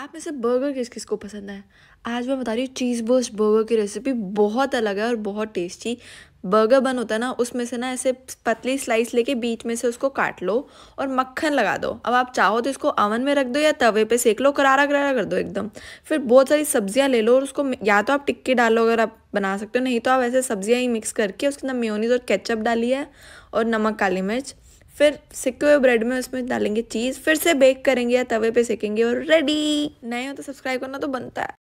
आप में से बर्गर किस किस को पसंद है आज मैं बता रही हूँ चीज़ बर्स्ट बर्गर की रेसिपी बहुत अलग है और बहुत टेस्टी बर्गर बन होता है ना उसमें से ना ऐसे पतली स्लाइस लेके बीच में से उसको काट लो और मक्खन लगा दो अब आप चाहो तो इसको अवन में रख दो या तवे पे सेक लो करारा करारा कर दो एकदम फिर बहुत सारी सब्जियां ले लो और उसको या तो आप टिक्की डालो अगर आप बना सकते हो नहीं तो आप ऐसे सब्जियाँ ही मिक्स करके उसके अंदर म्योनीज और केचप डाली है और नमक काली मिर्च फिर सिक्के हुए ब्रेड में उसमें डालेंगे चीज़ फिर से बेक करेंगे या तवे पे सेकेंगे और रेडी नए हो तो सब्सक्राइब करना तो बनता है